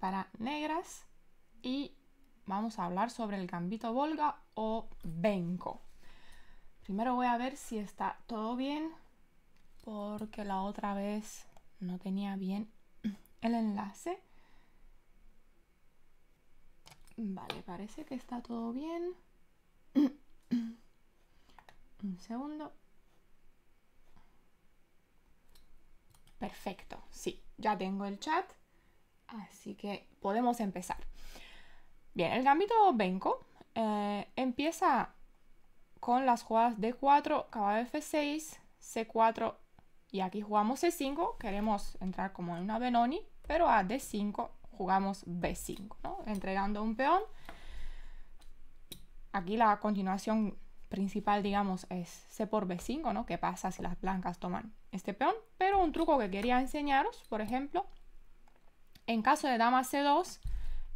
para negras y vamos a hablar sobre el gambito volga o benko. Primero voy a ver si está todo bien porque la otra vez no tenía bien el enlace. Vale, parece que está todo bien. Un segundo. Perfecto, sí, ya tengo el chat. Así que podemos empezar. Bien, el gambito Benko eh, empieza con las jugadas D4, caballo F6, C4 y aquí jugamos C5. Queremos entrar como en una Benoni, pero a D5 jugamos B5, ¿no? entregando un peón. Aquí la continuación principal, digamos, es C por B5, ¿no? ¿Qué pasa si las blancas toman este peón? Pero un truco que quería enseñaros, por ejemplo, en caso de dama C2,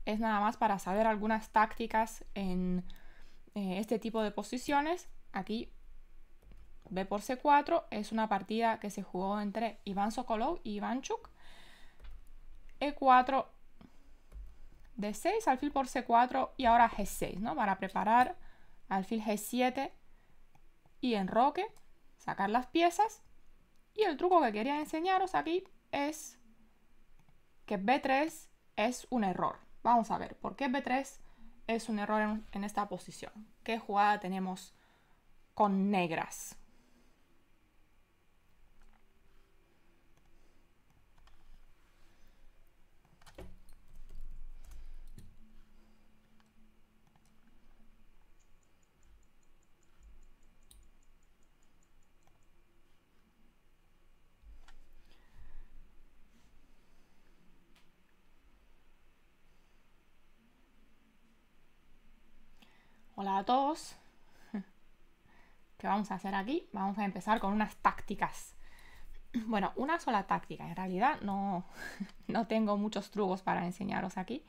es nada más para saber algunas tácticas en eh, este tipo de posiciones. Aquí B por C4 es una partida que se jugó entre Iván Sokolov y Iván Chuk. E4, D6, alfil por C4 y ahora G6, ¿no? Para preparar alfil G7 y enroque, sacar las piezas. Y el truco que quería enseñaros aquí es B3 es un error. Vamos a ver, ¿por qué B3 es un error en, en esta posición? ¿Qué jugada tenemos con negras? Hola a todos. ¿Qué vamos a hacer aquí? Vamos a empezar con unas tácticas. Bueno, una sola táctica. En realidad no, no tengo muchos trucos para enseñaros aquí.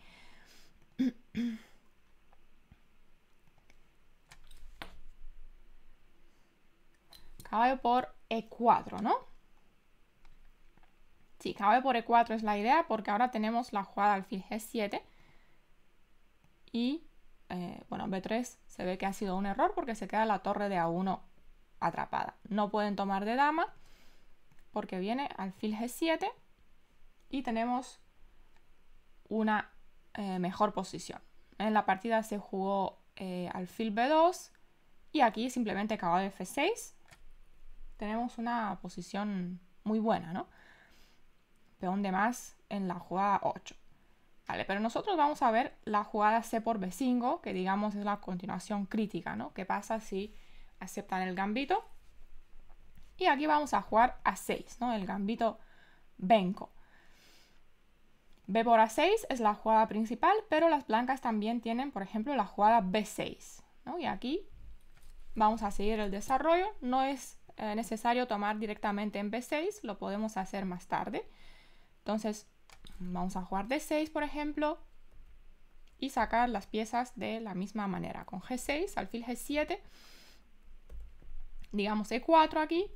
Caballo por E4, ¿no? Sí, caballo por E4 es la idea porque ahora tenemos la jugada alfil G7 y eh, bueno, B3 se ve que ha sido un error porque se queda la torre de A1 atrapada. No pueden tomar de dama porque viene alfil G7 y tenemos una eh, mejor posición. En la partida se jugó al eh, alfil B2 y aquí simplemente de F6. Tenemos una posición muy buena, ¿no? Peón de más en la jugada 8 pero nosotros vamos a ver la jugada C por B5, que digamos es la continuación crítica, ¿no? ¿Qué pasa si aceptan el gambito? Y aquí vamos a jugar a 6, ¿no? El gambito Benko. B por A6 es la jugada principal, pero las blancas también tienen, por ejemplo, la jugada B6, ¿no? Y aquí vamos a seguir el desarrollo. No es eh, necesario tomar directamente en B6, lo podemos hacer más tarde. Entonces, Vamos a jugar D6, por ejemplo, y sacar las piezas de la misma manera. Con G6, alfil G7, digamos E4 aquí,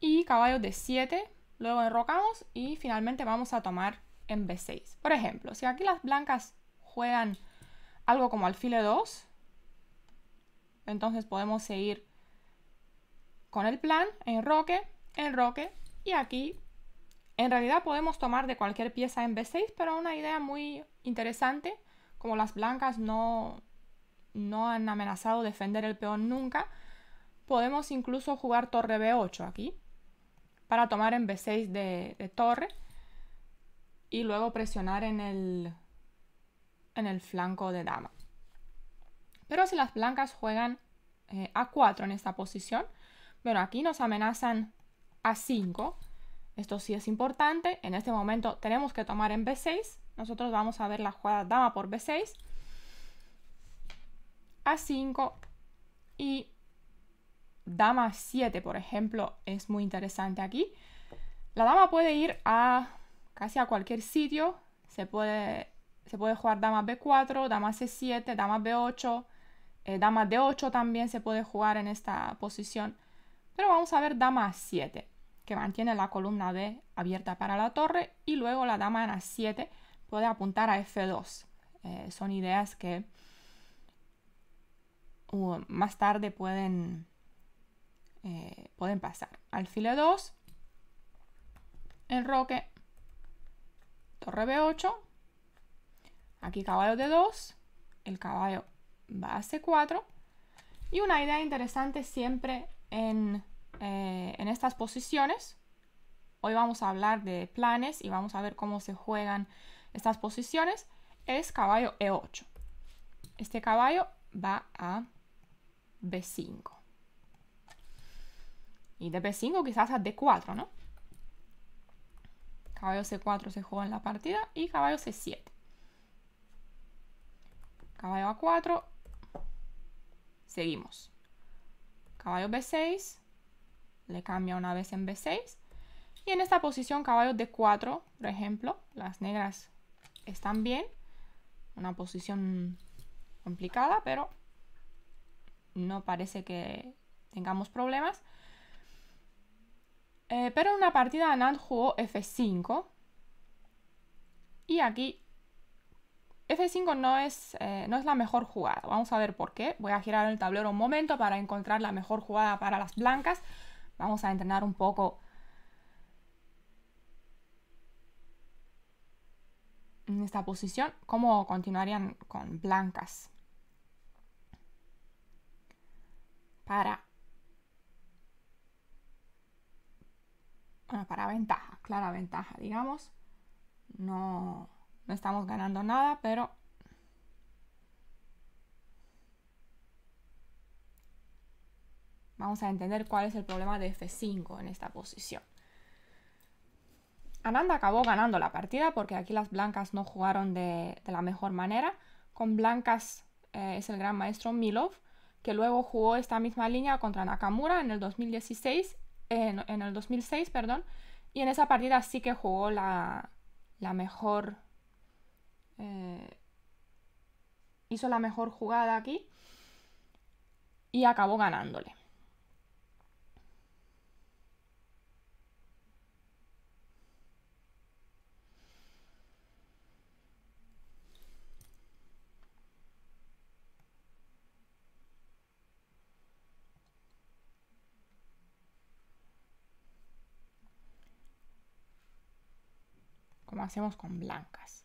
y caballo D7, luego enrocamos y finalmente vamos a tomar en B6. Por ejemplo, si aquí las blancas juegan algo como alfil E2, entonces podemos seguir con el plan, enroque, enroque, y aquí en realidad podemos tomar de cualquier pieza en B6, pero una idea muy interesante, como las blancas no, no han amenazado defender el peón nunca, podemos incluso jugar torre B8 aquí, para tomar en B6 de, torre y luego presionar en el, en el flanco de dama. Pero si las blancas juegan eh, A4 en esta posición, bueno, aquí nos amenazan A5, esto sí es importante. En este momento tenemos que tomar en B6. Nosotros vamos a ver la jugada dama por B6. A5 y dama 7, por ejemplo, es muy interesante aquí. La dama puede ir a casi a cualquier sitio. Se puede, se puede jugar dama B4, dama C7, dama B8, eh, dama D8 también se puede jugar en esta posición. Pero vamos a ver dama 7 que mantiene la columna B abierta para la torre y luego la dama en A7 puede apuntar a F2. Eh, son ideas que uh, más tarde pueden, eh, pueden pasar. Alfil E2, enroque, torre B8, aquí caballo D2, el caballo va a C4 y una idea interesante siempre en en estas posiciones. Hoy vamos a hablar de planes y vamos a ver cómo se juegan estas posiciones. Es caballo E8. Este caballo va a B5. Y de B5 quizás a D4, ¿no? Caballo C4 se juega en la partida y caballo C7. Caballo A4. Seguimos. Caballo B6 le cambia una vez en B6. Y en esta posición caballo de 4, por ejemplo, las negras están bien. Una posición complicada, pero no parece que tengamos problemas. Eh, pero en una partida Nant jugó F5. Y aquí F5 no es, eh, no es la mejor jugada. Vamos a ver por qué. Voy a girar el tablero un momento para encontrar la mejor jugada para las blancas vamos a entrenar un poco. En esta posición, ¿cómo continuarían con blancas? Para Bueno, para ventaja, clara ventaja, digamos. No, no estamos ganando nada, pero Vamos a entender cuál es el problema de F5 en esta posición. Ananda acabó ganando la partida porque aquí las blancas no jugaron de, la mejor manera. Con blancas eh, es el gran maestro Milov, que luego jugó esta misma línea contra Nakamura en el 2016, en, el 2006, perdón, y en esa partida sí que jugó la, mejor, eh, hizo la mejor jugada aquí y acabó ganándole. hacemos con blancas.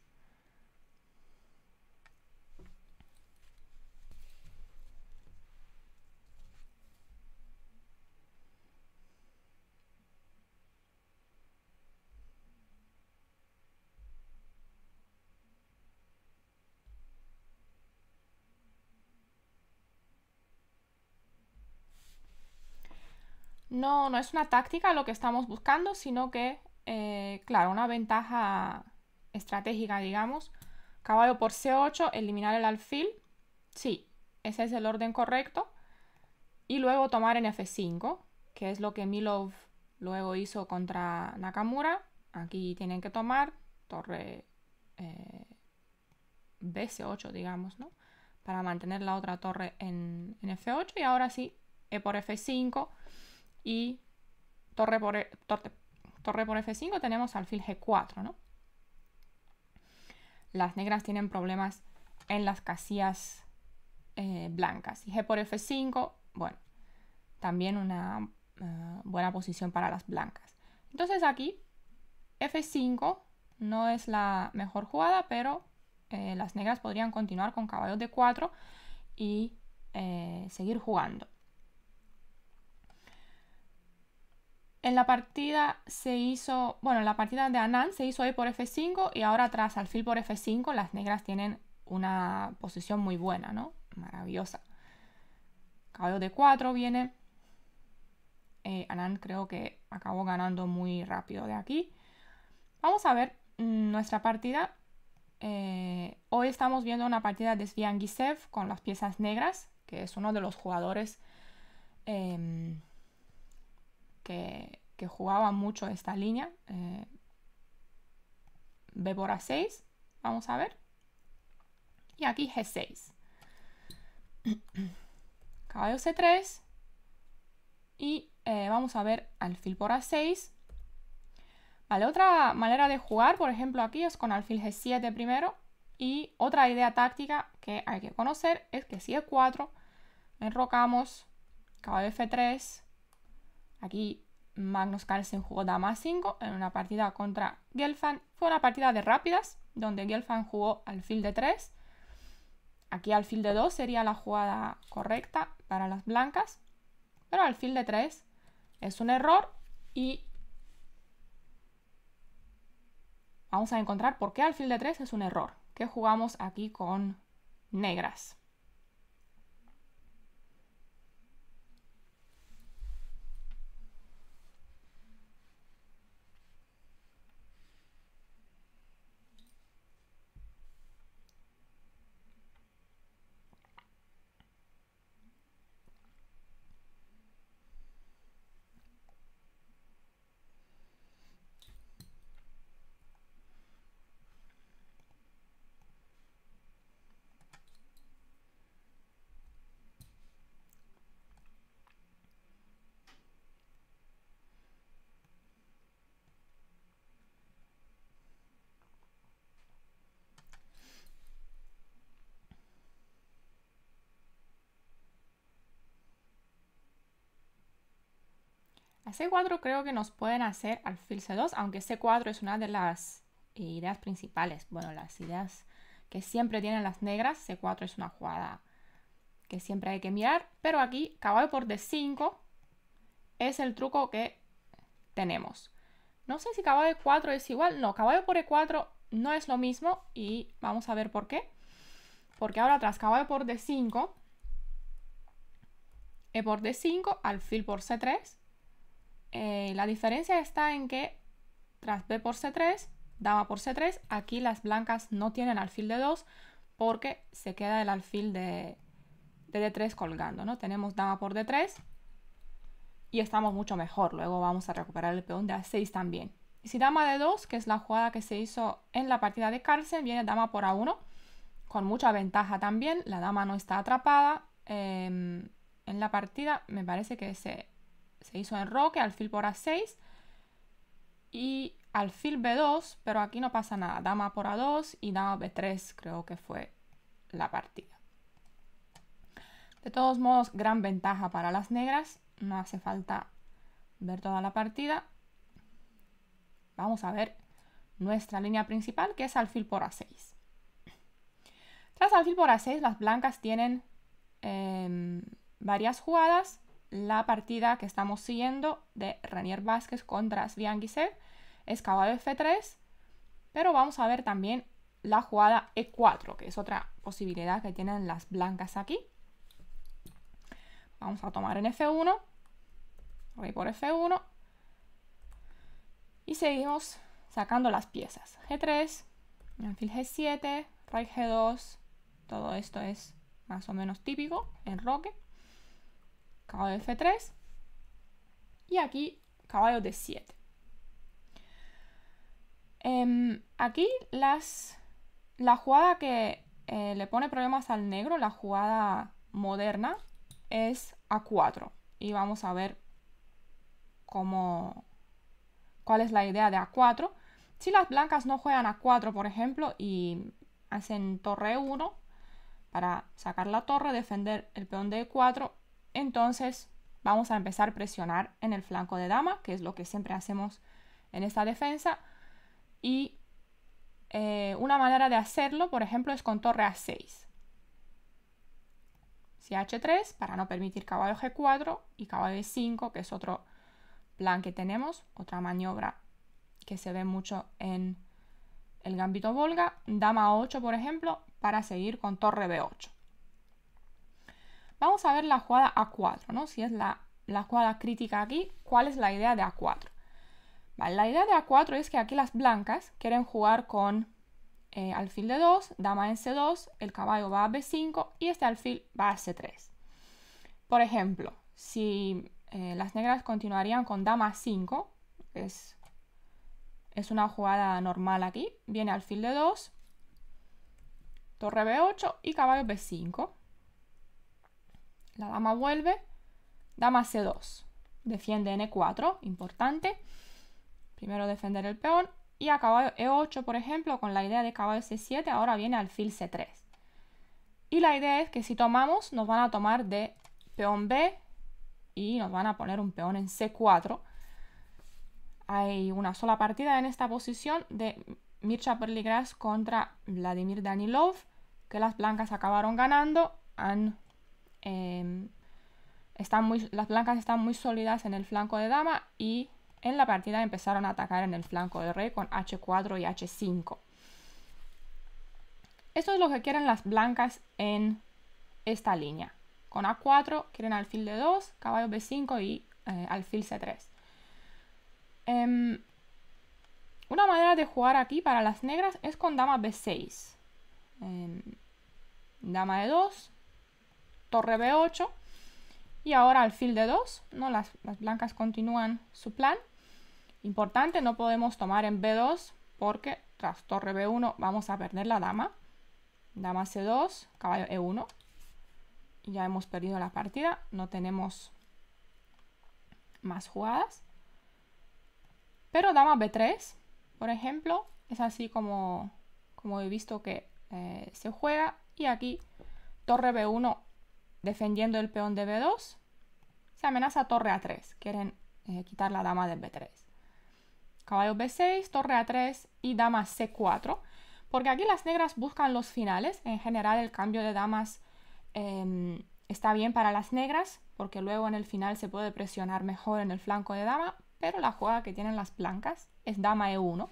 No, no es una táctica lo que estamos buscando, sino que eh, claro, una ventaja estratégica, digamos. Caballo por C8, eliminar el alfil. Sí, ese es el orden correcto. Y luego tomar en F5, que es lo que Milov luego hizo contra Nakamura. Aquí tienen que tomar torre eh, BC8, digamos, ¿no? Para mantener la otra torre en, F8. Y ahora sí, E por F5 y torre por, e, torre, torre por f5 tenemos alfil g4, ¿no? Las negras tienen problemas en las casillas eh, blancas. Y g por f5, bueno, también una eh, buena posición para las blancas. Entonces aquí f5 no es la mejor jugada, pero eh, las negras podrían continuar con caballo de 4 y seguir jugando. En la partida se hizo, bueno, la partida de Anand se hizo hoy por F5 y ahora tras alfil por F5 las negras tienen una posición muy buena, ¿no? Maravillosa. Caballo de 4 viene. Eh, Anand creo que acabó ganando muy rápido de aquí. Vamos a ver mm, nuestra partida. Eh, hoy estamos viendo una partida de Svian con las piezas negras, que es uno de los jugadores... Em, que, jugaba mucho esta línea. Eh, B por A6, vamos a ver. Y aquí G6. Caballo C3. Y eh, vamos a ver alfil por A6. Vale, otra manera de jugar, por ejemplo, aquí es con alfil G7 primero. Y otra idea táctica que hay que conocer es que si E4, enrocamos caballo F3, Aquí Magnus Carlsen jugó dama 5 en una partida contra Gelfand. Fue una partida de rápidas, donde Gelfand jugó alfil de 3. Aquí alfil de 2 sería la jugada correcta para las blancas, pero alfil de 3 es un error y vamos a encontrar por qué alfil de 3 es un error. Que jugamos aquí con negras. C4 creo que nos pueden hacer alfil C2, aunque C4 es una de las ideas principales. Bueno, las ideas que siempre tienen las negras, C4 es una jugada que siempre hay que mirar. Pero aquí, caballo por D5 es el truco que tenemos. No sé si caballo E4 es igual. No, caballo por E4 no es lo mismo y vamos a ver por qué. Porque ahora tras caballo por D5, E por D5, alfil por C3, eh, la diferencia está en que tras B por C3, dama por C3, aquí las blancas no tienen alfil de 2 porque se queda el alfil de, D3 colgando, ¿no? Tenemos dama por D3 y estamos mucho mejor. Luego vamos a recuperar el peón de A6 también. Y si dama de 2, que es la jugada que se hizo en la partida de Carlsen, viene dama por A1 con mucha ventaja también. La dama no está atrapada. Em, en la partida me parece que se se hizo en roque, alfil por a6 y alfil b2, pero aquí no pasa nada, dama por a2 y dama b3 creo que fue la partida. De todos modos, gran ventaja para las negras, no hace falta ver toda la partida. Vamos a ver nuestra línea principal que es alfil por a6. Tras alfil por a6 las blancas tienen em, varias jugadas la partida que estamos siguiendo de Ranier Vázquez contra Svian excavado es F3, pero vamos a ver también la jugada E4, que es otra posibilidad que tienen las blancas aquí. Vamos a tomar en F1, rey por F1, y seguimos sacando las piezas. G3, alfil G7, rey G2, todo esto es más o menos típico en roque caballo F3 y aquí caballo D7. Em, aquí las, la jugada que eh, le pone problemas al negro, la jugada moderna, es A4. Y vamos a ver cuál es la idea de A4. Si las blancas no juegan A4, por ejemplo, y hacen torre 1 para sacar la torre, defender el peón de 4 entonces vamos a empezar a presionar en el flanco de dama, que es lo que siempre hacemos en esta defensa. Y eh, una manera de hacerlo, por ejemplo, es con torre a 6. Si h3, para no permitir caballo g4 y caballo e5, que es otro plan que tenemos, otra maniobra que se ve mucho en el gambito volga. Dama a 8, por ejemplo, para seguir con torre b8. Vamos a ver la jugada A4, ¿no? Si es la, jugada crítica aquí, ¿cuál es la idea de A4? la idea de A4 es que aquí las blancas quieren jugar con eh, alfil de 2, dama en C2, el caballo va a B5 y este alfil va a C3. Por ejemplo, si eh, las negras continuarían con dama 5, es, es una jugada normal aquí, viene alfil de 2, torre B8 y caballo B5. La dama vuelve, dama c2, defiende n4, importante. Primero defender el peón y a caballo e8, por ejemplo, con la idea de caballo c7, ahora viene alfil c3. Y la idea es que si tomamos, nos van a tomar de peón b y nos van a poner un peón en c4. Hay una sola partida en esta posición de Mircha Perligras contra Vladimir Danilov, que las blancas acabaron ganando, han Em, están muy, las blancas están muy sólidas en el flanco de dama y en la partida empezaron a atacar en el flanco de rey con h4 y h5. Esto es lo que quieren las blancas en esta línea. Con a4 quieren alfil de 2, caballo b5 y eh, alfil c3. Em, una manera de jugar aquí para las negras es con dama b6. Em, dama de 2, torre b8 y ahora alfil de 2, ¿no? Las, blancas continúan su plan. Importante, no podemos tomar en b2 porque tras torre b1 vamos a perder la dama. Dama c2, caballo e1. Ya hemos perdido la partida, no tenemos más jugadas. Pero dama b3, por ejemplo, es así como, como he visto que eh, se juega. Y aquí torre b1 defendiendo el peón de B2, se amenaza torre A3. Quieren eh, quitar la dama del B3. Caballo B6, torre A3 y dama C4. Porque aquí las negras buscan los finales. En general el cambio de damas em, está bien para las negras, porque luego en el final se puede presionar mejor en el flanco de dama, pero la jugada que tienen las blancas es dama E1,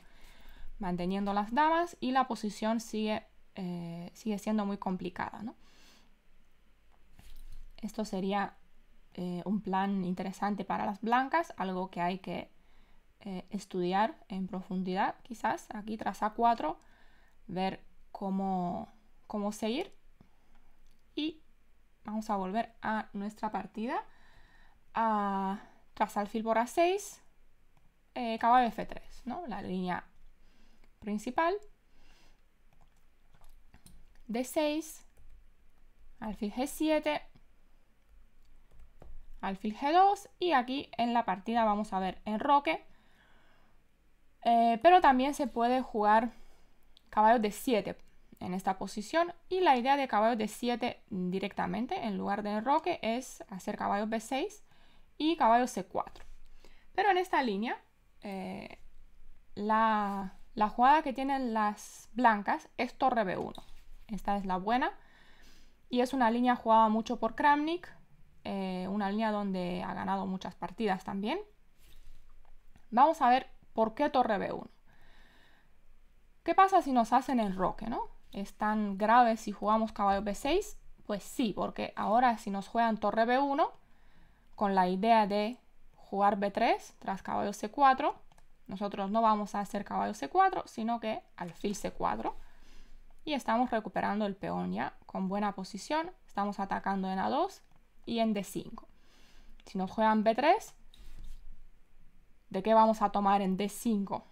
manteniendo las damas y la posición sigue, eh, sigue siendo muy complicada. ¿no? Esto sería eh, un plan interesante para las blancas, algo que hay que eh, estudiar en profundidad, quizás aquí tras A4, ver cómo, seguir. Y vamos a volver a nuestra partida. A, tras alfil por A6, eh, F3, la línea principal. D6, alfil G7, alfil G2 y aquí en la partida vamos a ver enroque. roque eh, pero también se puede jugar caballos de 7 en esta posición y la idea de caballos de 7 directamente en lugar de enroque es hacer caballos B6 y caballo C4. Pero en esta línea eh, la jugada que tienen las blancas es torre B1. Esta es la buena y es una línea jugada mucho por Kramnik eh, una línea donde ha ganado muchas partidas también. Vamos a ver por qué torre B1. ¿Qué pasa si nos hacen roque no? ¿Es tan grave si jugamos caballo B6? Pues sí, porque ahora si nos juegan torre B1, con la idea de jugar B3 tras caballo C4, nosotros no vamos a hacer caballo C4, sino que alfil C4. Y estamos recuperando el peón ya con buena posición. Estamos atacando en A2 y en D5. Si nos juegan B3, ¿de qué vamos a tomar en D5?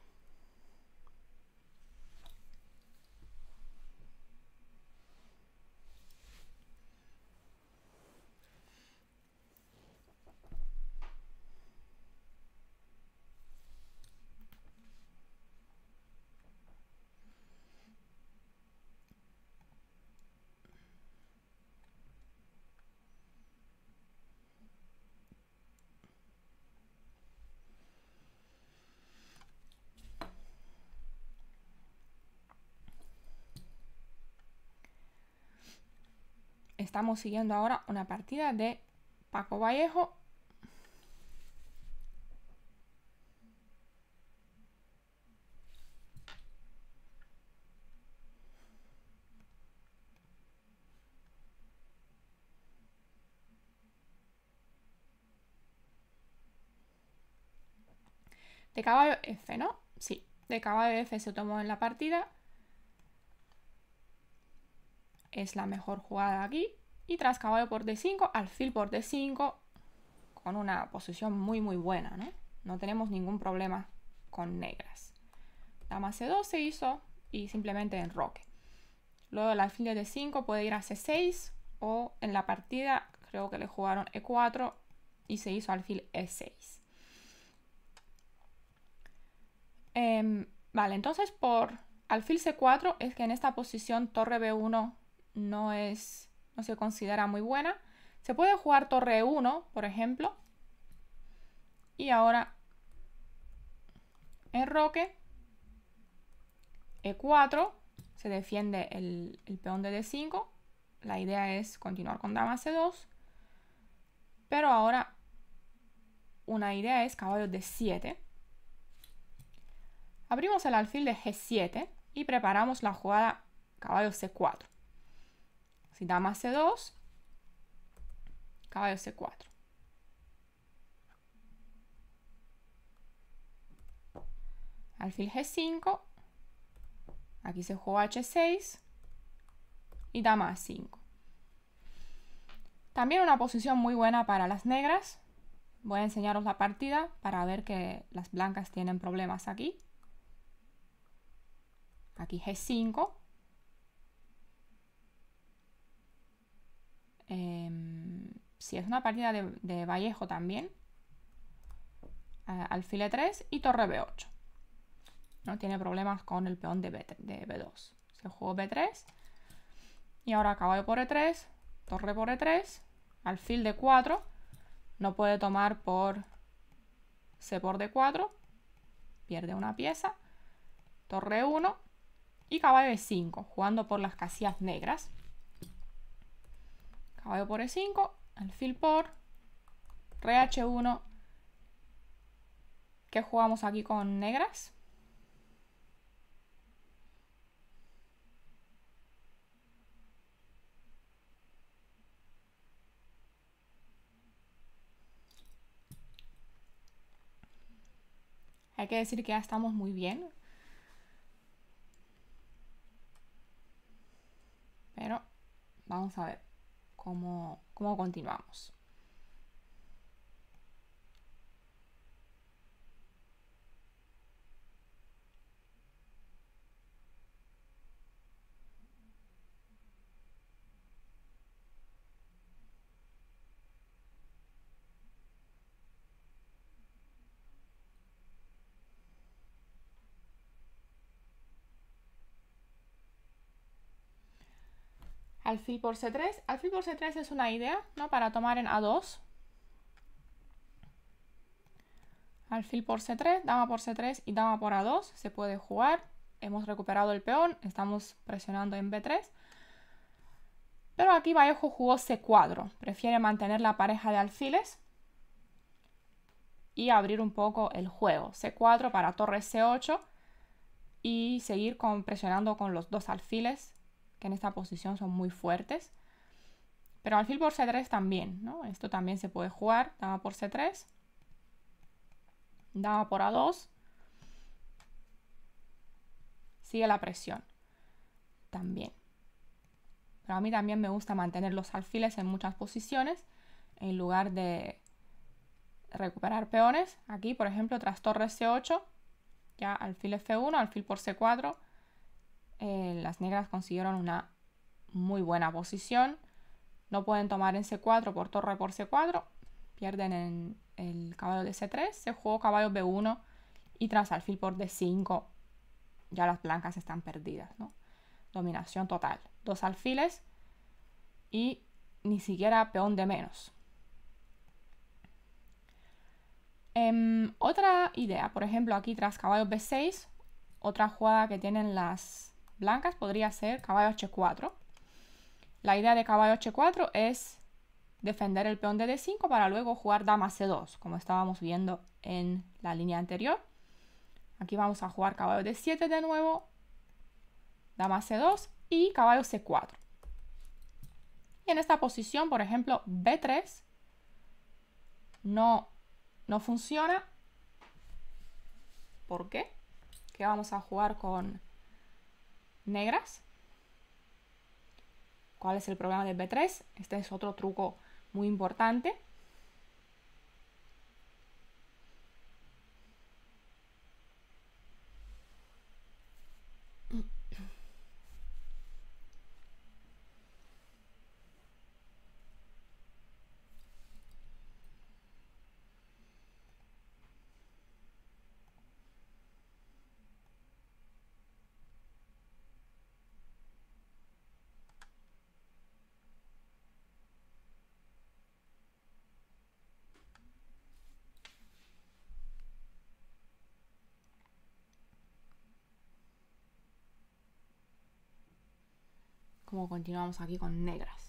estamos siguiendo ahora una partida de Paco Vallejo. De caballo F, ¿no? Sí, de caballo F se tomó en la partida. Es la mejor jugada aquí y tras caballo por d5, alfil por d5, con una posición muy muy buena, ¿no? No tenemos ningún problema con negras. la Dama c2 se hizo y simplemente enroque. Luego el alfil de d5 puede ir a c6 o en la partida creo que le jugaron e4 y se hizo alfil e6. Em, vale, entonces por alfil c4 es que en esta posición torre b1 no es no se considera muy buena. Se puede jugar torre 1, por ejemplo. Y ahora en Roque E4. Se defiende el, el peón de D5. La idea es continuar con dama C2. Pero ahora una idea es caballo D7. Abrimos el alfil de G7 y preparamos la jugada caballo C4. Si dama c2, caballo c4. Alfil g5, aquí se juega h6 y dama a5. También una posición muy buena para las negras. Voy a enseñaros la partida para ver que las blancas tienen problemas aquí. Aquí g5, Em, si es una partida de, Vallejo también, alfil e 3 y torre B8. No tiene problemas con el peón de, B, 2 Se jugó B3 y ahora caballo por E3, torre por E3, alfil de 4 no puede tomar por C por D4, pierde una pieza, torre 1 y caballo de 5, jugando por las casillas negras caballo por e5, alfil por, rh 1 que jugamos aquí con negras? Hay que decir que ya estamos muy bien. Pero vamos a ver cómo, continuamos. alfil por c3. Alfil por c3 es una idea ¿no? para tomar en a2. Alfil por c3, dama por c3 y dama por a2. Se puede jugar. Hemos recuperado el peón. Estamos presionando en b3. Pero aquí Vallejo jugó c4. Prefiere mantener la pareja de alfiles y abrir un poco el juego. C4 para torre C8 y seguir presionando con los dos alfiles que en esta posición son muy fuertes. Pero alfil por c3 también, ¿no? Esto también se puede jugar, daba por c3, daba por a2, sigue la presión también. Pero a mí también me gusta mantener los alfiles en muchas posiciones en lugar de recuperar peones. Aquí, por ejemplo, tras torre c8, ya alfil f1, alfil por c4, eh, las negras consiguieron una muy buena posición. No pueden tomar en C4 por torre por C4. Pierden en el caballo de C3. Se jugó caballo B1 y tras alfil por D5. Ya las blancas están perdidas, Dominación total. Dos alfiles y ni siquiera peón de menos. Em, otra idea, por ejemplo, aquí tras caballo B6, otra jugada que tienen las blancas podría ser caballo h4. La idea de caballo h4 es defender el peón de d5 para luego jugar dama c2, como estábamos viendo en la línea anterior. Aquí vamos a jugar caballo d7 de nuevo, dama c2 y caballo c4. Y en esta posición, por ejemplo, b3 no, no funciona. ¿Por qué? Que vamos a jugar con negras. ¿Cuál es el problema del B3? Este es otro truco muy importante. como continuamos aquí con negras.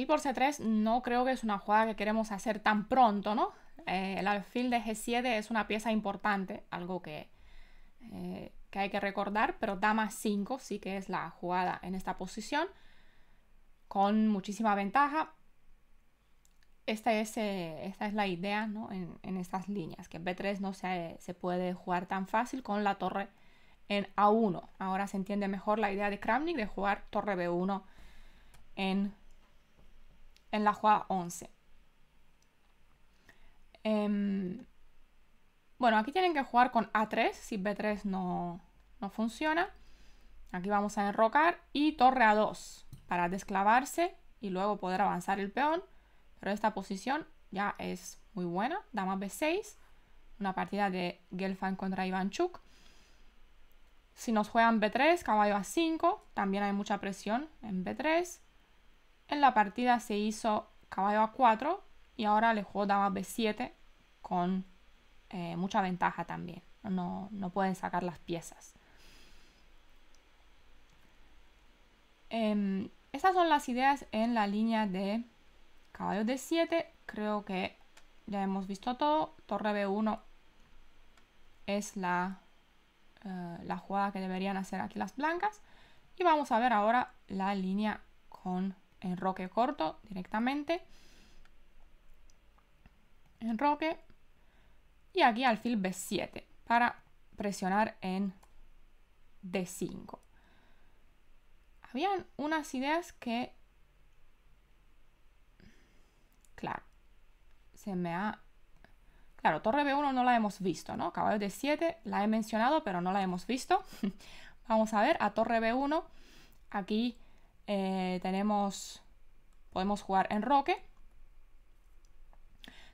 y por c3 no creo que es una jugada que queremos hacer tan pronto, ¿no? Eh, el alfil de g7 es una pieza importante, algo que, eh, que hay que recordar, pero dama 5 sí que es la jugada en esta posición, con muchísima ventaja. Esta es, eh, esta es la idea ¿no? en, estas líneas, que b3 no se, se puede jugar tan fácil con la torre en a1. Ahora se entiende mejor la idea de Kramnik de jugar torre b1 en en la jugada 11. Em, bueno, aquí tienen que jugar con A3, si B3 no, no funciona. Aquí vamos a enrocar y torre a 2 para desclavarse y luego poder avanzar el peón. Pero esta posición ya es muy buena. Dama B6, una partida de Gelfand contra Ivanchuk. Si nos juegan B3, caballo A5, también hay mucha presión en B3. En la partida se hizo caballo a 4 y ahora le juego dama b7 con eh, mucha ventaja también. No, pueden sacar las piezas. Em, estas son las ideas en la línea de caballo d7. Creo que ya hemos visto todo. Torre b1 es la, eh, la jugada que deberían hacer aquí las blancas. Y vamos a ver ahora la línea con enroque corto directamente, enroque y aquí alfil B7 para presionar en D5. Habían unas ideas que, claro, se me ha... Claro, torre B1 no la hemos visto, ¿no? Caballo D7 la he mencionado, pero no la hemos visto. Vamos a ver, a torre B1, aquí eh, tenemos, podemos jugar enroque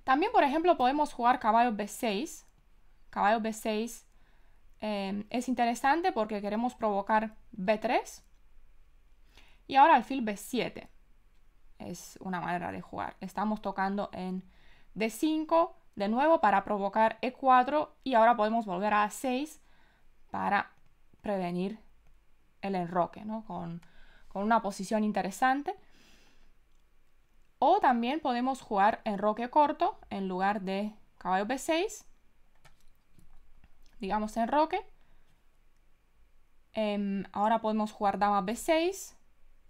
También, por ejemplo, podemos jugar caballo b6. Caballo b6 em, es interesante porque queremos provocar b3. Y ahora alfil b7. Es una manera de jugar. Estamos tocando en d5 de nuevo para provocar e4 y ahora podemos volver a a6 para prevenir el enroque, ¿no? Con con una posición interesante. O también podemos jugar en roque corto en lugar de caballo b6. Digamos en roque. Em, ahora podemos jugar dama b6.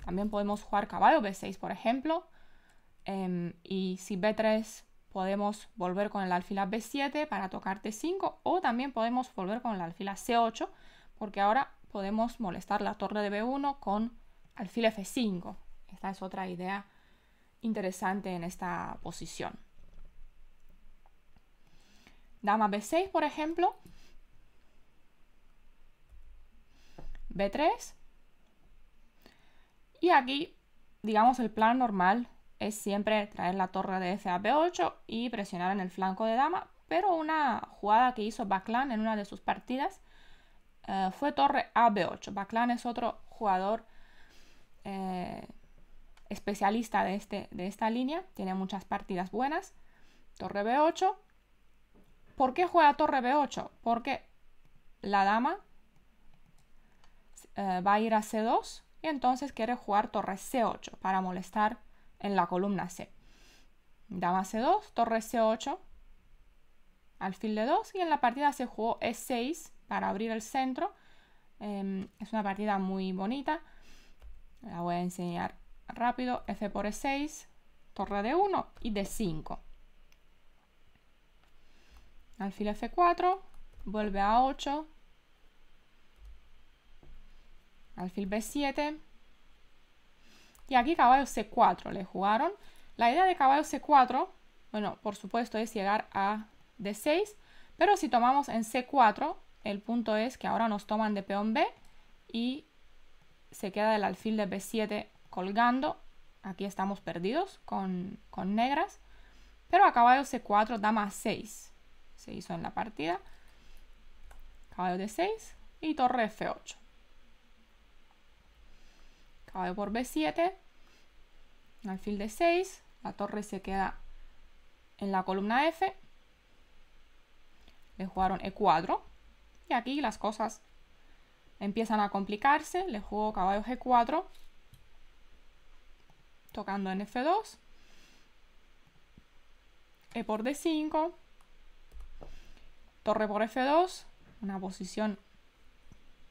También podemos jugar caballo b6, por ejemplo. Em, y si b3 podemos volver con el alfil a b7 para tocar t5 o también podemos volver con el alfil a c8 porque ahora podemos molestar la torre de b1 con alfil f5. Esta es otra idea interesante en esta posición. Dama b6, por ejemplo. b3. Y aquí, digamos, el plan normal es siempre traer la torre de f a b8 y presionar en el flanco de dama, pero una jugada que hizo Baclan en una de sus partidas eh, fue torre a b8. Baclan es otro jugador eh, especialista este, de, esta línea, tiene muchas partidas buenas. Torre B8. ¿Por qué juega torre B8? Porque la dama eh, va a ir a C2 y entonces quiere jugar torre C8 para molestar en la columna C. Dama C2, torre C8, alfil de 2 y en la partida se jugó E6 para abrir el centro. Em, es una partida muy bonita la voy a enseñar rápido. F por E6, torre de 1 y de 5. Alfil F4, vuelve a 8. Alfil B7. Y aquí caballo C4 le jugaron. La idea de caballo C4, bueno, por supuesto es llegar a D6, pero si tomamos en C4, el punto es que ahora nos toman de peón B y se queda el alfil de B7 colgando. Aquí estamos perdidos con, negras. Pero a caballo C4, dama 6 Se hizo en la partida. Caballo de 6 y torre F8. Caballo por B7. Alfil de 6. La torre se queda en la columna F. Le jugaron E4. Y aquí las cosas empiezan a complicarse, le juego caballo g4, tocando en f2, e por d5, torre por f2, una posición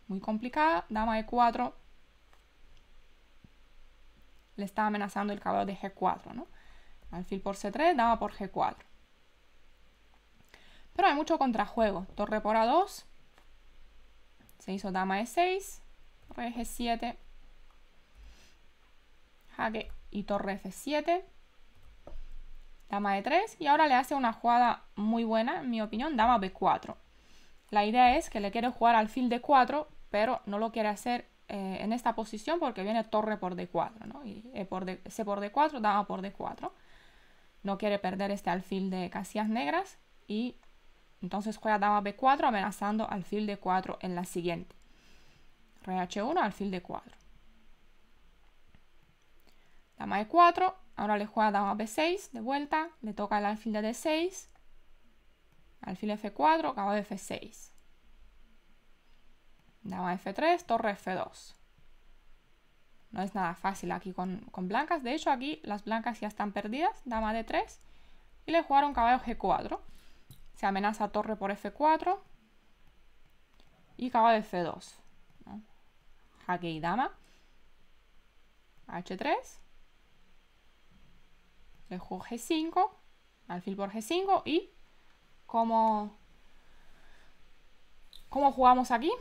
muy complicada, dama e4, le está amenazando el caballo de g4, Alfil por c3, dama por g4. Pero hay mucho contrajuego, torre por a2, se hizo dama e6, rey g7, jaque y torre f7, dama e3 y ahora le hace una jugada muy buena, en mi opinión, dama b4. La idea es que le quiere jugar alfil de 4 pero no lo quiere hacer eh, en esta posición porque viene torre por d4, ¿no? Y eh, por c por d4, dama por d4. No quiere perder este alfil de casillas negras y entonces juega dama b4 amenazando alfil de 4 en la siguiente. Rey h1, alfil de 4 Dama e4, ahora le juega dama b6, de vuelta, le toca el alfil de d6, alfil f4, caballo f6. Dama f3, torre f2. No es nada fácil aquí con, con blancas, de hecho aquí las blancas ya están perdidas, dama d3, y le jugaron caballo g4 se amenaza torre por f4 y caba de c2. ¿no? Jaque y dama. h3. juego g5. Alfil por g5 y como... ¿Cómo jugamos aquí?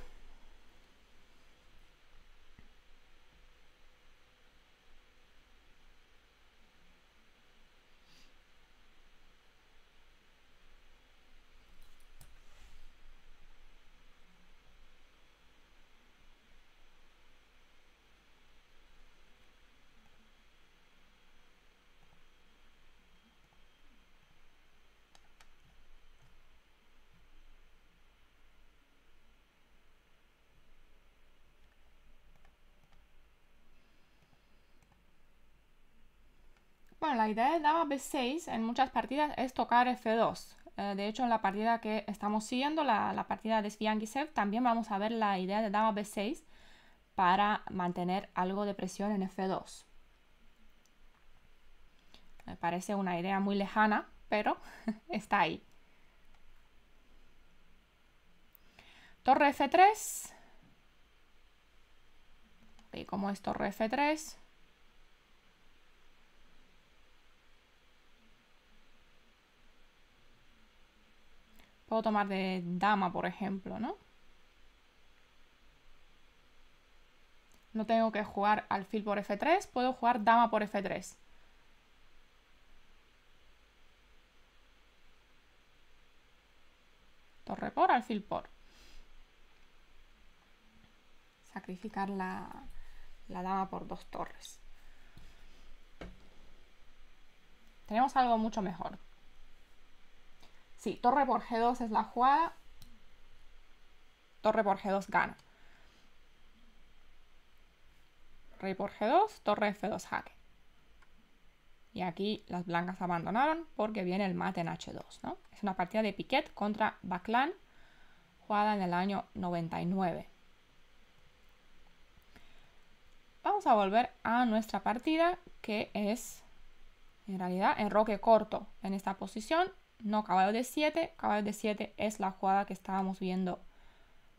Bueno, la idea de dama b6 en muchas partidas es tocar f2. Eh, de hecho, en la partida que estamos siguiendo, la, partida de Sviangisev, también vamos a ver la idea de dama b6 para mantener algo de presión en f2. Me parece una idea muy lejana, pero está ahí. Torre F3. ¿Y ¿Cómo es torre F3? Puedo tomar de dama, por ejemplo, ¿no? No tengo que jugar alfil por F3, puedo jugar dama por F3. Torre por, alfil por. Sacrificar la, la dama por dos torres. Tenemos algo mucho mejor. Sí, torre por G2 es la jugada. Torre por G2 gana. Rey por G2, torre F2 jaque. Y aquí las blancas abandonaron porque viene el mate en H2, ¿no? Es una partida de Piquet contra Baclan, jugada en el año 99. Vamos a volver a nuestra partida, que es en realidad en roque corto en esta posición no caballo de 7. Caballo de 7 es la jugada que estábamos viendo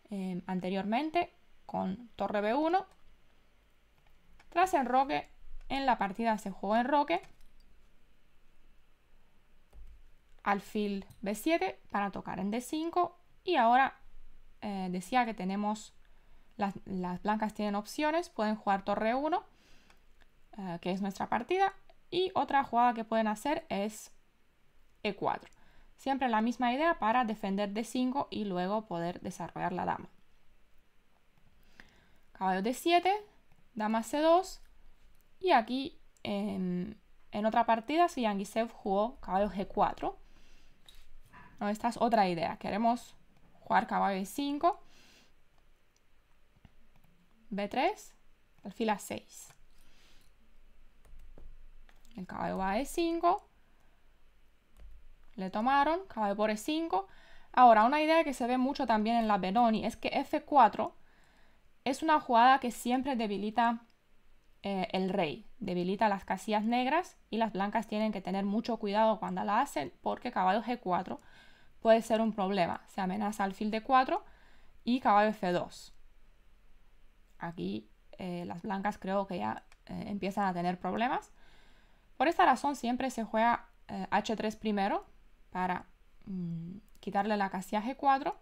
eh, anteriormente con torre B1. Tras roque en la partida se jugó enroque. Alfil B7 para tocar en D5. Y ahora eh, decía que tenemos, las, blancas tienen opciones, pueden jugar torre 1, eh, que es nuestra partida. Y otra jugada que pueden hacer es E4. Siempre la misma idea para defender d 5 y luego poder desarrollar la dama. Caballo d 7, dama c2 y aquí en, otra partida Siyangisev jugó caballo g4. esta es otra idea. Queremos jugar caballo e5, b3, alfil a6. El caballo va a e5, le tomaron, caballo por E5. Ahora, una idea que se ve mucho también en la Benoni es que F4 es una jugada que siempre debilita eh, el rey, debilita las casillas negras y las blancas tienen que tener mucho cuidado cuando la hacen porque caballo G4 puede ser un problema. Se amenaza al fil D4 y caballo F2. Aquí eh, las blancas creo que ya eh, empiezan a tener problemas. Por esta razón siempre se juega H3 primero para mm, quitarle la casilla G4.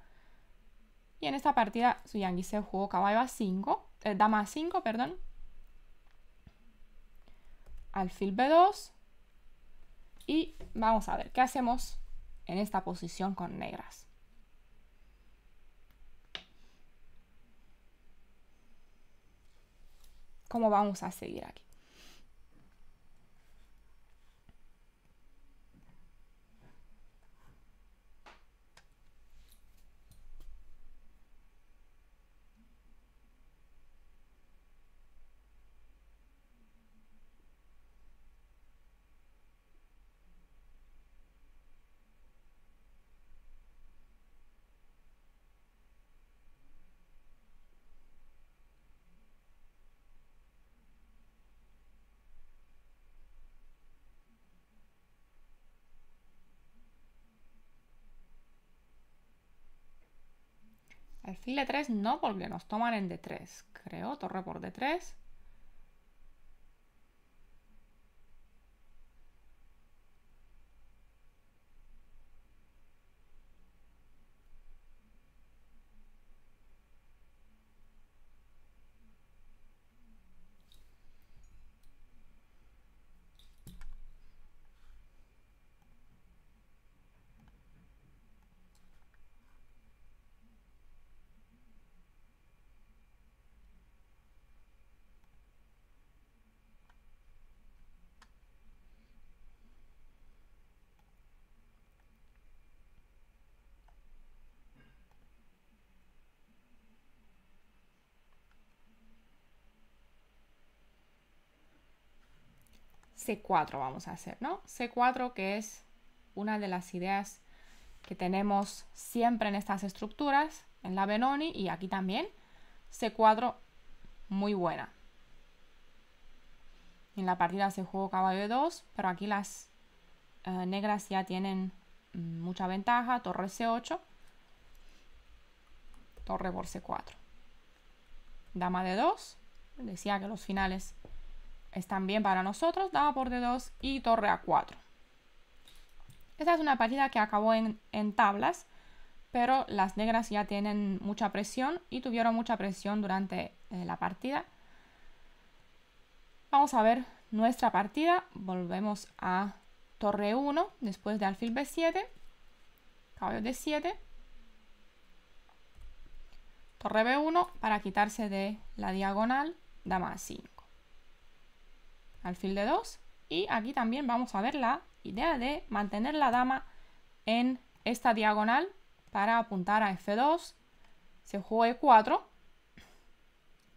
Y en esta partida su se jugó caballo a 5, dama a 5, perdón. Alfil B2. Y vamos a ver qué hacemos en esta posición con negras. ¿Cómo vamos a seguir aquí? alfil 3 no, porque nos toman en d3, creo, torre por d3. C4 vamos a hacer, ¿no? C4 que es una de las ideas que tenemos siempre en estas estructuras, en la Benoni y aquí también. C4 muy buena. En la partida se jugó caballo de 2, pero aquí las eh, negras ya tienen mm, mucha ventaja. Torre C8, torre por C4. Dama de 2, decía que los finales están bien para nosotros, dama por D2 y torre a 4. Esta es una partida que acabó en, tablas, pero las negras ya tienen mucha presión y tuvieron mucha presión durante eh, la partida. Vamos a ver nuestra partida, volvemos a torre 1 después de alfil B7, caballo D7, torre B1 para quitarse de la diagonal, dama así alfil de 2 y aquí también vamos a ver la idea de mantener la dama en esta diagonal para apuntar a F2, se jugó E4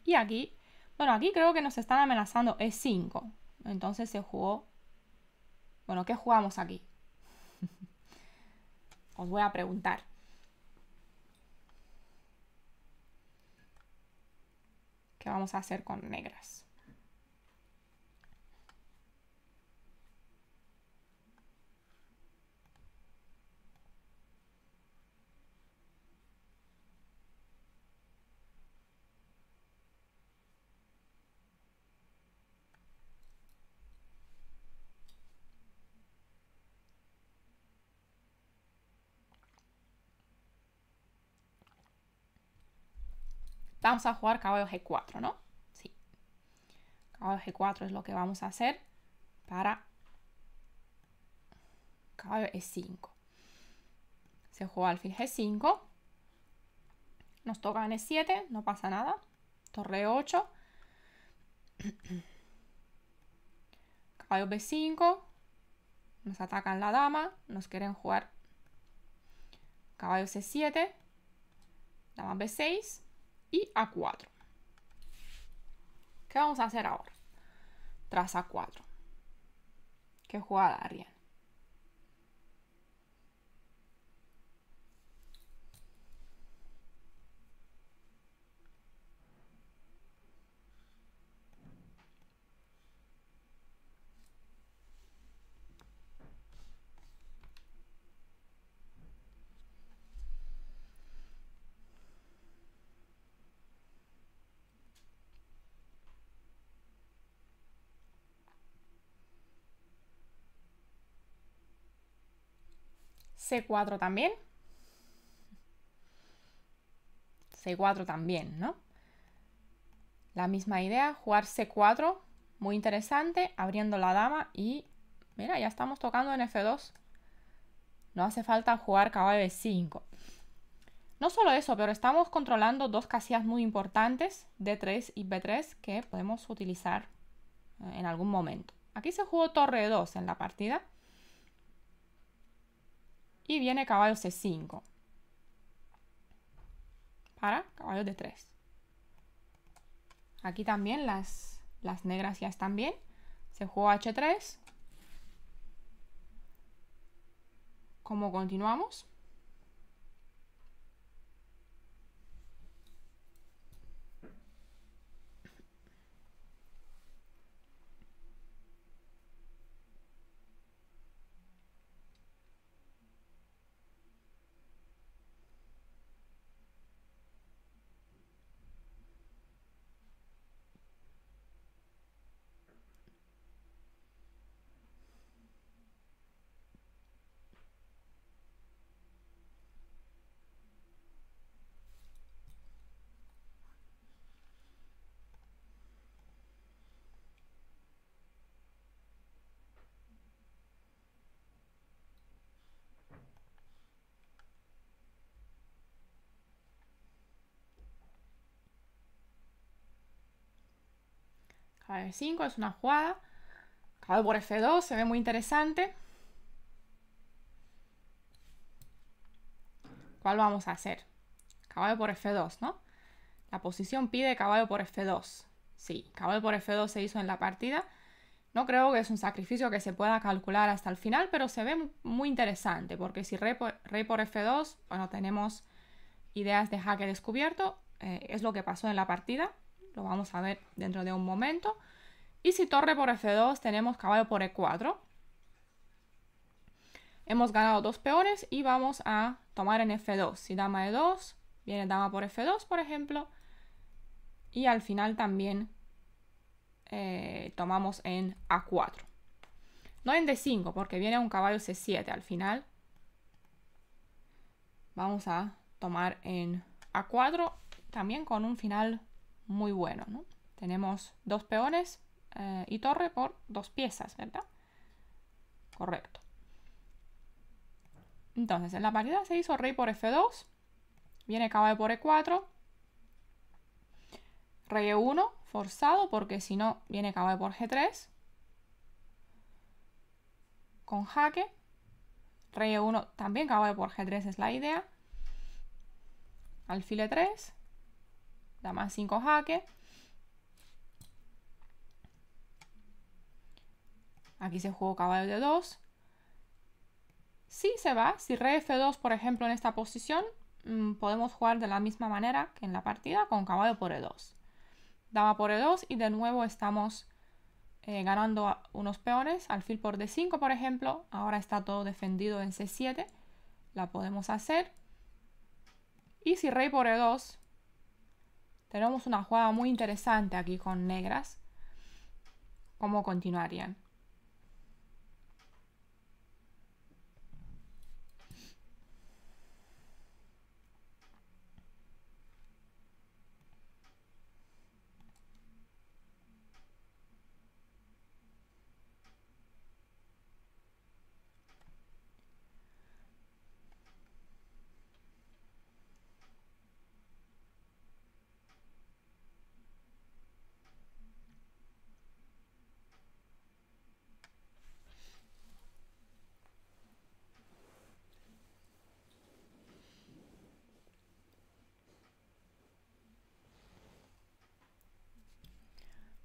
y aquí, bueno aquí creo que nos están amenazando E5, entonces se jugó, bueno ¿qué jugamos aquí? Os voy a preguntar. ¿Qué vamos a hacer con negras? Vamos a jugar caballo G4, ¿no? Sí. Caballo G4 es lo que vamos a hacer para caballo E5. Se juega alfil G5. Nos toca en E7, no pasa nada. Torre 8. caballo B5. Nos atacan la dama. Nos quieren jugar caballo C7. Dama B6 y a 4. ¿Qué vamos a hacer ahora? Tras a 4. ¿Qué jugada harían? C4 también. C4 también, ¿no? La misma idea, jugar C4, muy interesante, abriendo la dama y... Mira, ya estamos tocando en F2. No hace falta jugar caballo 5 No solo eso, pero estamos controlando dos casillas muy importantes, D3 y B3, que podemos utilizar eh, en algún momento. Aquí se jugó torre 2 en la partida y viene caballo C5 para caballo de 3 Aquí también las, las negras ya están bien. Se jugó H3. ¿Cómo continuamos? 5, es una jugada. Caballo por F2, se ve muy interesante. ¿Cuál vamos a hacer? Caballo por F2, ¿no? La posición pide caballo por F2. Sí, caballo por F2 se hizo en la partida. No creo que es un sacrificio que se pueda calcular hasta el final, pero se ve muy interesante, porque si rey por, F2, bueno, tenemos ideas de jaque descubierto, eh, es lo que pasó en la partida lo vamos a ver dentro de un momento. Y si torre por f2 tenemos caballo por e4. Hemos ganado dos peones y vamos a tomar en f2. Si dama e2, viene dama por f2, por ejemplo. Y al final también eh, tomamos en a4. No en d5, porque viene un caballo c7 al final. Vamos a tomar en a4, también con un final muy bueno. ¿no? Tenemos dos peones eh, y torre por dos piezas, ¿verdad? Correcto. Entonces, en la partida se hizo rey por f2, viene caballo por e4, rey e1, forzado, porque si no, viene caballo por g3, con jaque, rey e1, también caballo por g3 es la idea, alfil e3, Dama 5 jaque. Aquí se jugó caballo de 2. Si se va, si rey F2, por ejemplo, en esta posición, mm, podemos jugar de la misma manera que en la partida con caballo por E2. Dama por E2 y de nuevo estamos eh, ganando unos peones. Alfil por D5, por ejemplo. Ahora está todo defendido en C7. La podemos hacer. Y si rey por E2, tenemos una jugada muy interesante aquí con negras. ¿Cómo continuarían?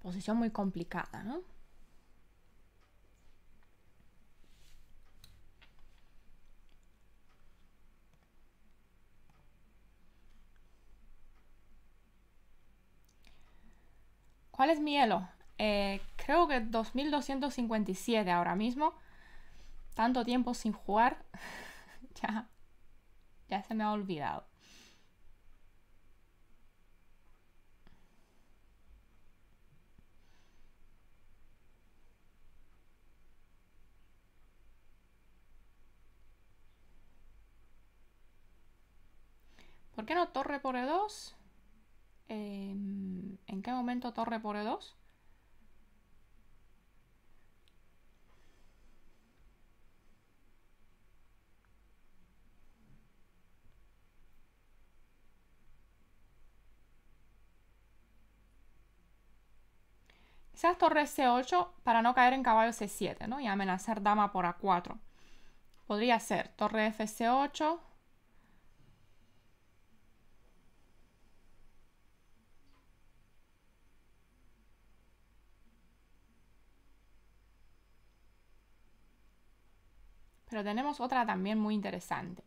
posición muy complicada, ¿no? ¿Cuál es mi elo? Eh, creo que 2257 ahora mismo. Tanto tiempo sin jugar. ya, ya se me ha olvidado. ¿Por qué no torre por E2? Em, ¿En qué momento torre por E2? Esas torre C8 para no caer en caballo C7, ¿no? Y amenazar dama por A4. Podría ser torre fc 8 Pero tenemos otra también muy interesante.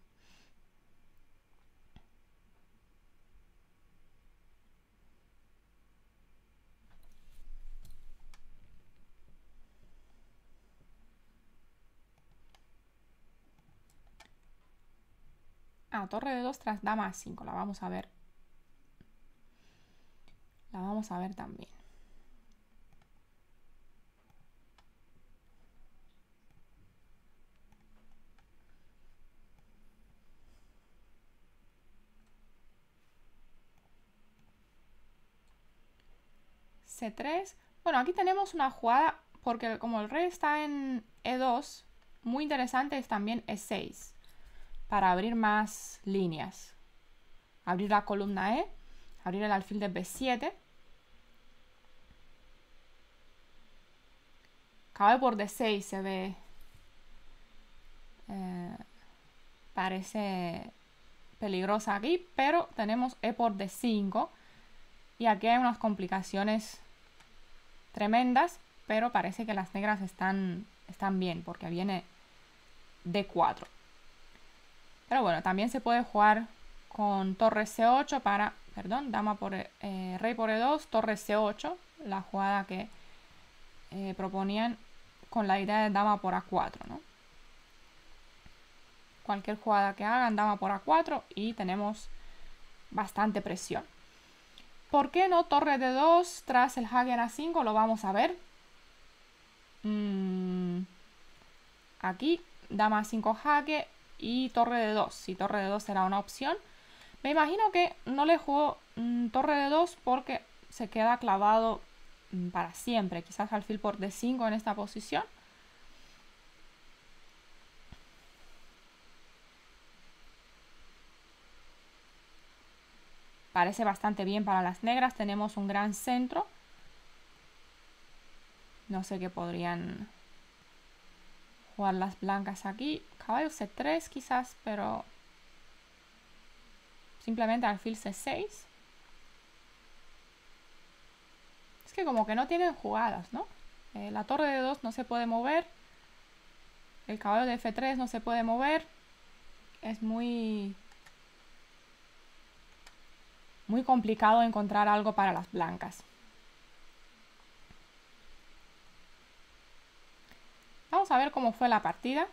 Ah, torre de dos tras dama cinco, 5. La vamos a ver. La vamos a ver también. 3 Bueno, aquí tenemos una jugada porque como el rey está en E2, muy interesante es también E6 para abrir más líneas. Abrir la columna E, abrir el alfil de B7. cabe por D6 se ve... Eh, parece peligrosa aquí, pero tenemos E por D5 y aquí hay unas complicaciones tremendas, pero parece que las negras están, están bien porque viene d 4. Pero bueno, también se puede jugar con torre C8 para, perdón, dama por, eh, rey por E2, torre C8, la jugada que eh, proponían con la idea de dama por A4, Cualquier jugada que hagan, dama por A4 y tenemos bastante presión. ¿Por qué no torre de 2 tras el Hagen a 5? Lo vamos a ver. Mm. Aquí, dama 5 jaque y torre de 2. Si torre de 2 será una opción. Me imagino que no le jugó mm, torre de 2 porque se queda clavado mm, para siempre. Quizás alfil por d5 en esta posición. Parece bastante bien para las negras. Tenemos un gran centro. No sé qué podrían jugar las blancas aquí. Caballo C3 quizás, pero simplemente alfil C6. Es que como que no tienen jugadas, ¿no? Eh, la torre de 2 no se puede mover. El caballo de F3 no se puede mover. Es muy muy complicado encontrar algo para las blancas. Vamos a ver cómo fue la partida.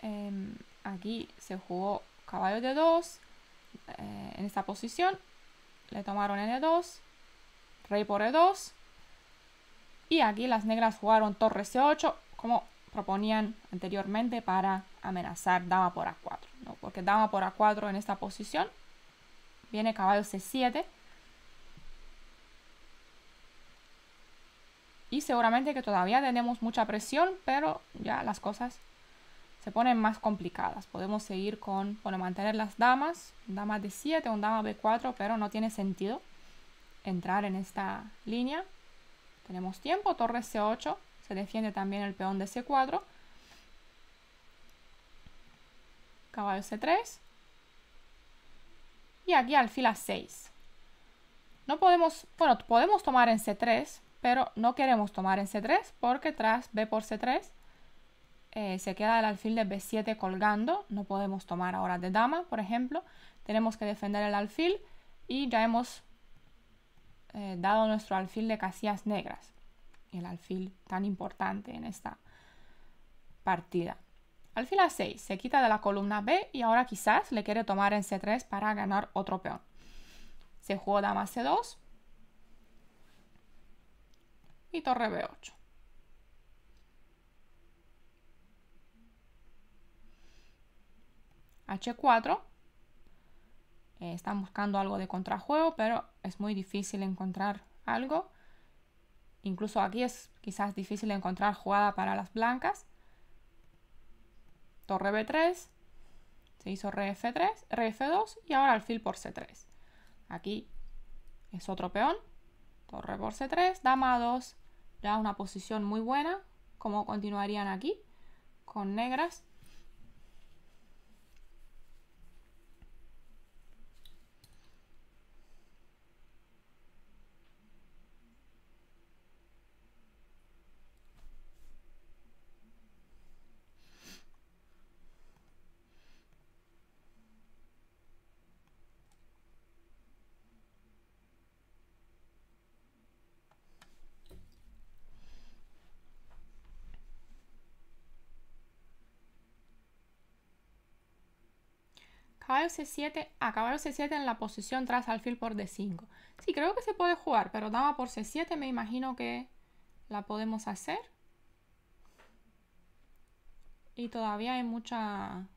Em, aquí se jugó caballo de 2 eh, en esta posición. Le tomaron N2, rey por E2. Y aquí las negras jugaron torre C8 como proponían anteriormente para amenazar dama por A4. Porque dama por A4 en esta posición viene caballo c7. Y seguramente que todavía tenemos mucha presión, pero ya las cosas se ponen más complicadas. Podemos seguir con, mantener las damas, dama d7, un dama b4, pero no tiene sentido entrar en esta línea. Tenemos tiempo, torre c8, se defiende también el peón de c4. Caballo c3, y aquí alfil a 6. No podemos, bueno, podemos tomar en C3, pero no queremos tomar en C3 porque tras B por C3 eh, se queda el alfil de B7 colgando. No podemos tomar ahora de dama, por ejemplo. Tenemos que defender el alfil y ya hemos eh, dado nuestro alfil de casillas negras. El alfil tan importante en esta partida. Al a 6 se quita de la columna B y ahora quizás le quiere tomar en C3 para ganar otro peón. Se juega dama C2 y torre B8. H4. está buscando algo de contrajuego, pero es muy difícil encontrar algo. Incluso aquí es quizás difícil encontrar jugada para las blancas torre B3, se hizo Rf3, Rf2 y ahora alfil por C3. Aquí es otro peón, torre por C3, dama 2, ya una posición muy buena, como continuarían aquí, con negras caballo C7, a C7 en la posición tras alfil por D5. Sí, creo que se puede jugar, pero dama por C7 me imagino que la podemos hacer. Y todavía hay mucha...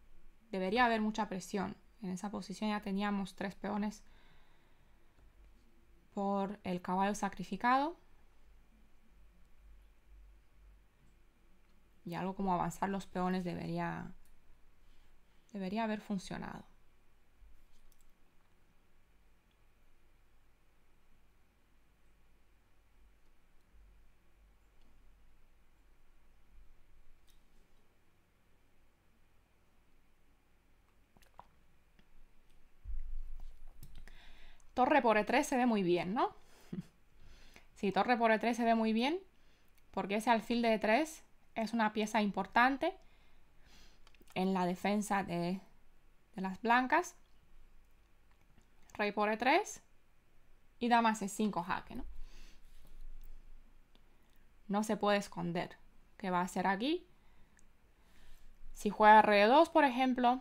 Debería haber mucha presión. En esa posición ya teníamos tres peones por el caballo sacrificado. Y algo como avanzar los peones debería, debería haber funcionado. torre por E3 se ve muy bien, ¿no? Si torre por E3 se ve muy bien, porque ese alfil de E3 es una pieza importante en la defensa de, las blancas. Rey por E3 y dama C5 jaque, ¿no? No se puede esconder. ¿Qué va a hacer aquí? Si juega R2, por ejemplo,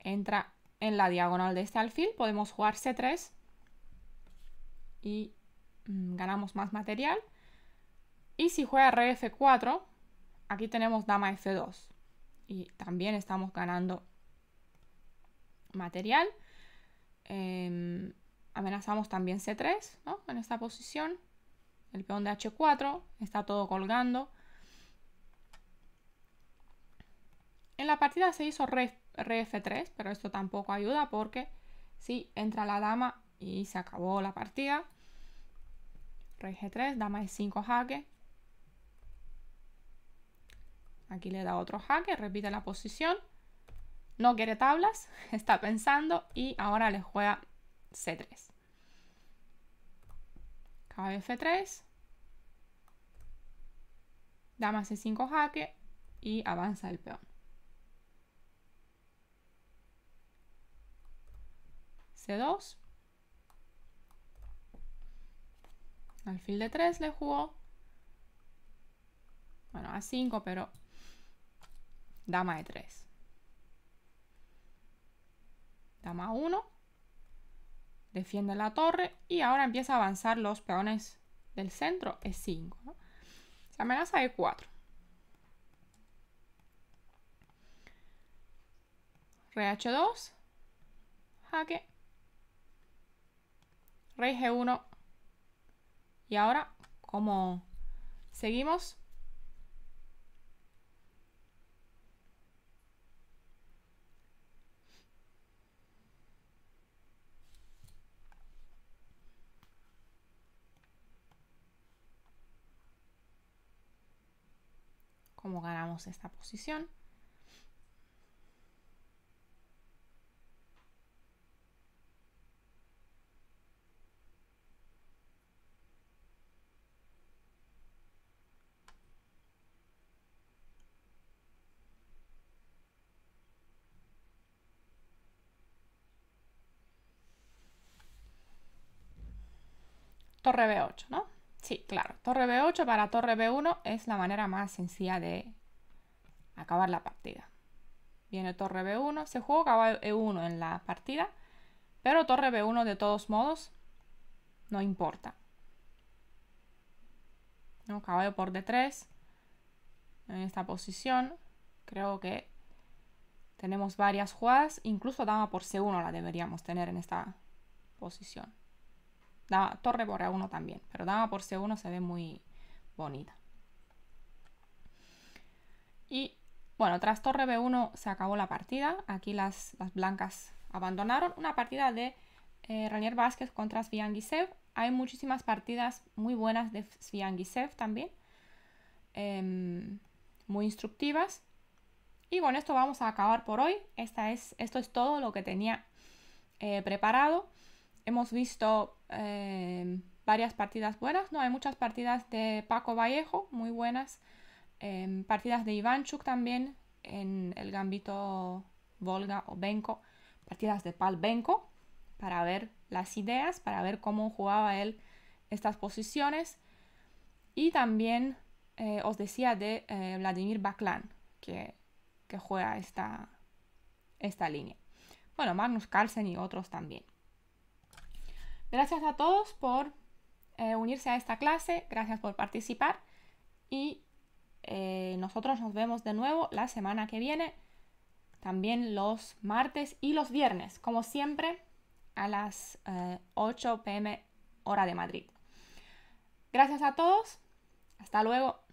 entra en la diagonal de este alfil podemos jugar C3 y mm, ganamos más material. Y si juega rf F4, aquí tenemos dama F2 y también estamos ganando material. Em, amenazamos también C3 ¿no? en esta posición. El peón de H4 está todo colgando. En la partida se hizo rey f 3 pero esto tampoco ayuda porque si entra la dama y se acabó la partida. Rey g3, dama e5 jaque. Aquí le da otro jaque, repite la posición. No quiere tablas, está pensando y ahora le juega c3. kf f3. Dama c5 jaque y avanza el peón. 2 2 Alfil de 3 le jugó. Bueno, a 5, pero... Dama de 3. Dama 1. Defiende la torre. Y ahora empieza a avanzar los peones del centro. es 5 Se amenaza de 4 Rh2. Jaque rey g1. Y ahora, cómo seguimos, cómo ganamos esta posición. torre B8, ¿no? Sí, claro, torre B8 para torre B1 es la manera más sencilla de acabar la partida. Viene torre B1, se juega caballo e E1 en la partida, pero torre B1 de todos modos no importa. Caballo por D3 en esta posición. Creo que tenemos varias jugadas, incluso dama por C1 la deberíamos tener en esta posición la torre por A1 también, pero dama por C1 se ve muy bonita. Y bueno, tras torre B1 se acabó la partida, aquí las, blancas abandonaron una partida de eh, Ranier Vázquez contra Sviangisev. Hay muchísimas partidas muy buenas de Sviangisev también, em, muy instructivas. Y con esto vamos a acabar por hoy. Esta es, esto es todo lo que tenía eh, preparado hemos visto em, varias partidas buenas, ¿no? Hay muchas partidas de Paco Vallejo, muy buenas. Em, partidas de Ivanchuk también en el gambito Volga o Benko. Partidas de Pal Benko para ver las ideas, para ver cómo jugaba él estas posiciones. Y también eh, os decía de eh, Vladimir Baklan, que, juega esta, esta línea. Bueno, Magnus Carlsen y otros también. Gracias a todos por eh, unirse a esta clase, gracias por participar y eh, nosotros nos vemos de nuevo la semana que viene, también los martes y los viernes, como siempre, a las 8 eh, pm hora de Madrid. Gracias a todos, hasta luego.